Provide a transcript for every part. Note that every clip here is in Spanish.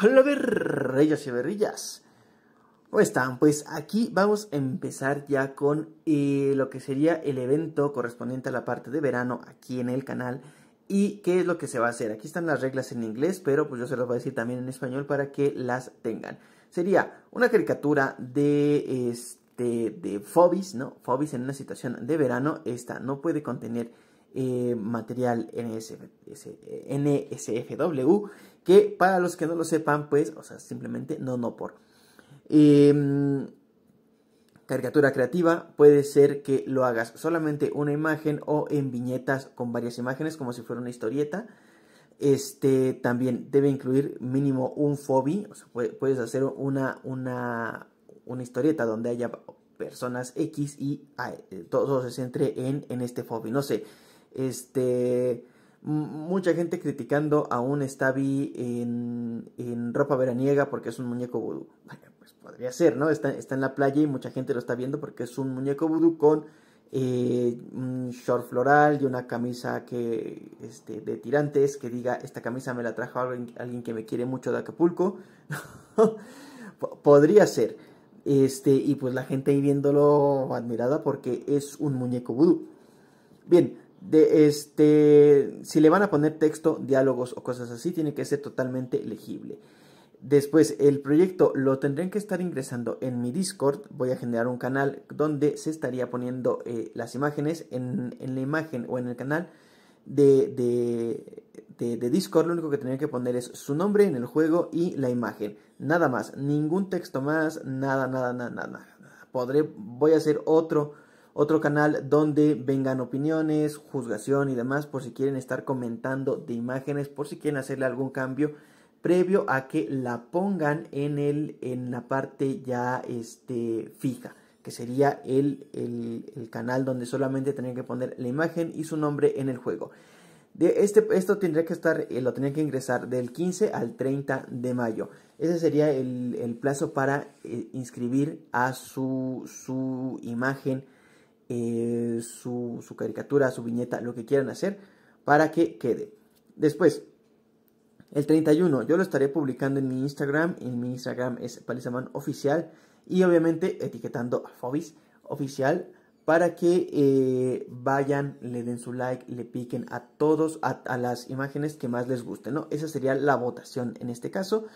Hola berrillas y berrillas. ¿Cómo están? Pues aquí vamos a empezar ya con eh, lo que sería el evento correspondiente a la parte de verano aquí en el canal y qué es lo que se va a hacer. Aquí están las reglas en inglés, pero pues yo se las voy a decir también en español para que las tengan. Sería una caricatura de, este, de Phobis, ¿no? Phobis en una situación de verano. Esta no puede contener eh, material NSFW, eh, que para los que no lo sepan, pues, o sea, simplemente no, no por. Em, caricatura creativa puede ser que lo hagas solamente una imagen o en viñetas con varias imágenes, como si fuera una historieta. Este también debe incluir mínimo un fobi. puedes hacer una, una, una historieta donde haya personas X y A eh, todo, se centre en, en este fobi. No sé, este, mucha gente criticando a un Stabby en, ropa veraniega porque es un muñeco vudú. pues podría ser, ¿no? Está, en la playa y mucha gente lo está viendo porque es un muñeco vudú con eh, un short floral y una camisa que este, de tirantes que diga, esta camisa me la trajo alguien, que me quiere mucho de Acapulco. podría ser. Este, y pues la gente ahí viéndolo admirada porque es un muñeco vudú. Bien, de este, si le van a poner texto, diálogos o cosas así, tiene que ser totalmente legible. Después, el proyecto lo tendrán que estar ingresando en mi Discord. Voy a generar un canal donde se estaría poniendo eh, las imágenes en, la imagen o en el canal de, de, de, Discord. Lo único que tendría que poner es su nombre en el juego y la imagen. Nada más, ningún texto más, nada, nada, nada, nada. nada. Podré, voy a hacer otro otro canal donde vengan opiniones, juzgación y demás por si quieren estar comentando de imágenes, por si quieren hacerle algún cambio previo a que la pongan en, el, en la parte ya este, fija, que sería el, el, canal donde solamente tendrían que poner la imagen y su nombre en el juego. De este, esto tendría que estar, eh, lo tenía que ingresar del 15 al 30 de mayo. Ese sería el, plazo para eh, inscribir a su, su imagen eh, su, caricatura, su viñeta, lo que quieran hacer para que quede. Después, el 31, yo lo estaré publicando en mi Instagram. En mi Instagram es palizaman oficial y obviamente etiquetando a Fobis oficial para que eh, vayan, le den su like, le piquen a todos, a, las imágenes que más les gusten, ¿no? Esa sería la votación en este caso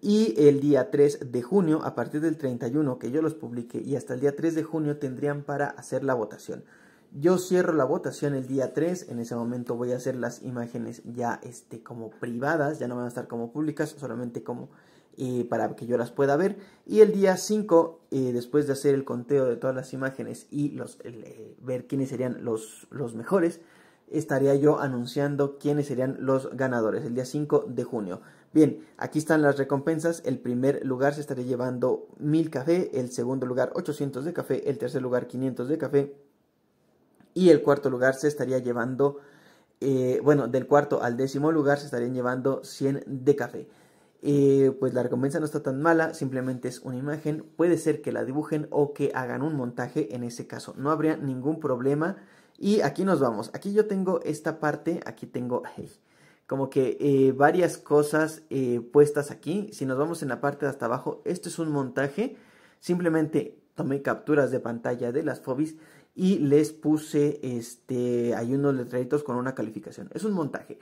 y el día 3 de junio, a partir del 31 que yo los publique y hasta el día 3 de junio tendrían para hacer la votación. Yo cierro la votación el día 3, en ese momento voy a hacer las imágenes ya este, como privadas, ya no van a estar como públicas, solamente como eh, para que yo las pueda ver. Y el día 5, eh, después de hacer el conteo de todas las imágenes y eh, ver quiénes serían los, los mejores, estaría yo anunciando quiénes serían los ganadores el día 5 de junio. Bien, aquí están las recompensas. El primer lugar se estaría llevando 1000 café, el segundo lugar 800 de café, el tercer lugar 500 de café y el cuarto lugar se estaría llevando, eh, bueno, del cuarto al décimo lugar se estarían llevando 100 de café. Eh, pues la recompensa no está tan mala, simplemente es una imagen, puede ser que la dibujen o que hagan un montaje, en ese caso no habría ningún problema. Y aquí nos vamos, aquí yo tengo esta parte, aquí tengo... Hey, como que eh, varias cosas eh, puestas aquí. Si nos vamos en la parte de hasta abajo, esto es un montaje. Simplemente tomé capturas de pantalla de las Fobis y les puse, este, hay unos letreritos con una calificación. Es un montaje.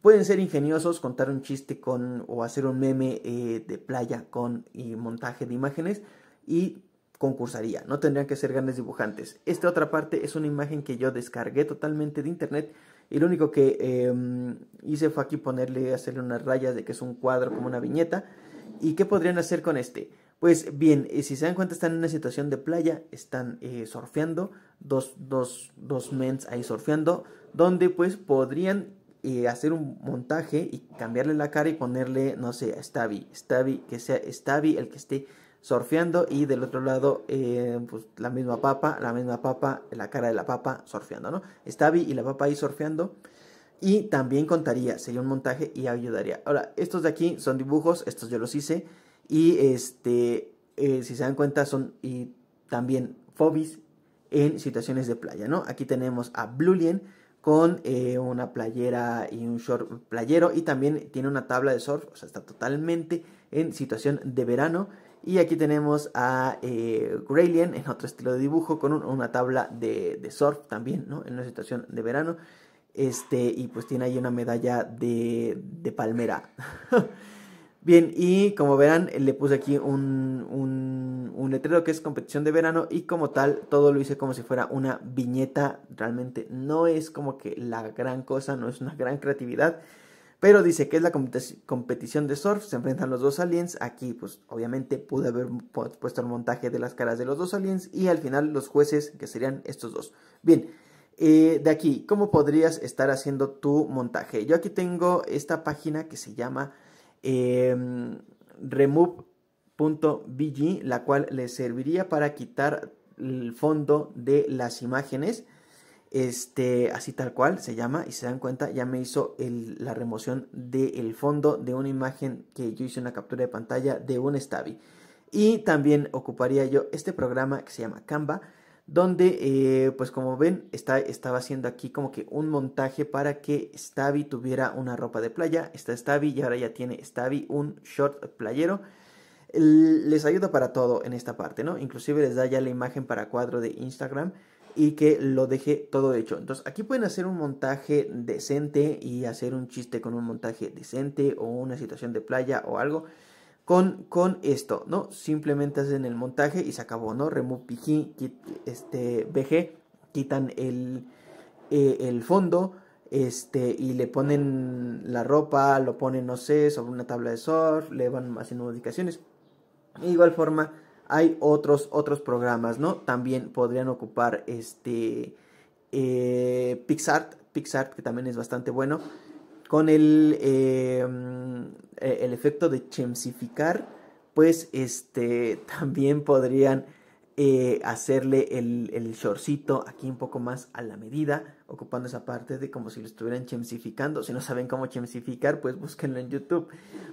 Pueden ser ingeniosos, contar un chiste con o hacer un meme eh, de playa con y montaje de imágenes y concursaría. No tendrían que ser grandes dibujantes. Esta otra parte es una imagen que yo descargué totalmente de internet y lo único que em, hice fue aquí ponerle, hacerle unas rayas de que es un cuadro como una viñeta. ¿Y qué podrían hacer con este? Pues bien, eh, si se dan cuenta están en una situación de playa, están eh, surfeando, dos, dos, dos mens ahí surfeando, donde pues podrían eh, hacer un montaje y cambiarle la cara y ponerle, no sé, a Stabby, Stabby, que sea Stabby el que esté surfeando y del otro lado eh, pues, la misma papa, la misma papa, la cara de la papa surfeando, ¿no? vi y la papa ahí surfeando y también contaría, sería un montaje y ayudaría. Ahora, estos de aquí son dibujos, estos yo los hice y este, eh, si se dan cuenta son y también fobis en situaciones de playa, ¿no? Aquí tenemos a Blulien con eh, una playera y un short playero y también tiene una tabla de surf, o sea, está totalmente en situación de verano y aquí tenemos a eh, en otro estilo de dibujo con una tabla de, surf también, ¿no? En una situación de verano. Este, y pues tiene ahí una medalla de, palmera. Bien, y como verán, le puse aquí un, un, letrero que es competición de verano y como tal, todo lo hice como si fuera una viñeta. Realmente no es como que la gran cosa, no es una gran creatividad. Pero dice que es la competición de surf, se enfrentan los dos aliens. Aquí, pues obviamente pude haber puesto el montaje de las caras de los dos aliens y al final los jueces, que serían estos dos. Bien, eh, de aquí, ¿cómo podrías estar haciendo tu montaje? Yo aquí tengo esta página que se llama em, remove.bg, la cual le serviría para quitar el fondo de las imágenes este, así tal cual se llama y se dan cuenta, ya me hizo la remoción del fondo de una imagen que yo hice una captura de pantalla de un Stabi. Y también ocuparía yo este programa que se llama Canva, donde eh, pues como ven está, estaba haciendo aquí como que un montaje para que Stavi tuviera una ropa de playa, está Stabi y ahora ya tiene Stavi un short playero. Les ayuda para todo en esta parte, ¿no? Inclusive les da ya la imagen para cuadro de Instagram y que lo deje todo hecho. Entonces aquí pueden hacer un montaje decente y hacer un chiste con un montaje decente o una situación de playa o algo. Con, con esto, ¿no? Simplemente hacen el montaje y se acabó, ¿no? Remove PG, este, BG, quitan el, eh, el fondo, este, y le ponen la ropa, lo ponen, no sé, sobre una tabla de surf, le van haciendo modificaciones. De igual forma, hay otros, otros programas, ¿no? También podrían ocupar este eh, PixArt, PixArt que también es bastante bueno, con el, em, e, el efecto de chemsificar, pues este, también podrían eh, hacerle el, el shortcito aquí un poco más a la medida, ocupando esa parte de como si lo estuvieran chemsificando. Si no saben cómo chemsificar, pues búsquenlo en YouTube.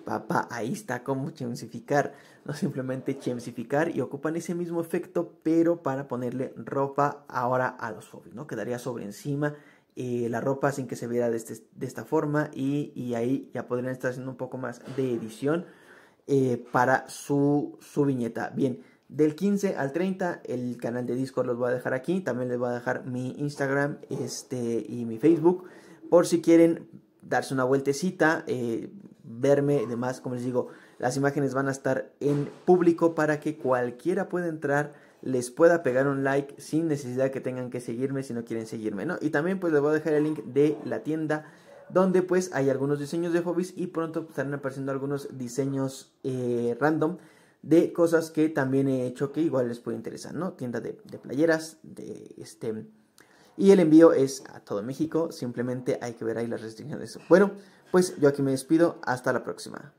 Papá, ahí está cómo chemsificar. No simplemente chemsificar y ocupan ese mismo efecto, pero para ponerle ropa ahora a los hobbies. ¿no? Quedaría sobre encima eh, la ropa sin que se viera de, este, de esta forma y, ahí ya podrían estar haciendo un poco más de edición eh, para su, su viñeta. Bien. Del 15 al 30 el canal de Discord los voy a dejar aquí. También les voy a dejar mi Instagram este, y mi Facebook. Por si quieren darse una vueltecita, eh, verme demás. Como les digo, las imágenes van a estar en público para que cualquiera pueda entrar, les pueda pegar un like sin necesidad que tengan que seguirme si no quieren seguirme. ¿no? Y también pues les voy a dejar el link de la tienda donde pues hay algunos diseños de hobbies y pronto estarán apareciendo algunos diseños eh, random de cosas que también he hecho que igual les puede interesar, ¿no? Tienda de, de playeras, de este... Y el envío es a todo México, simplemente hay que ver ahí las restricciones. Bueno, pues yo aquí me despido, hasta la próxima.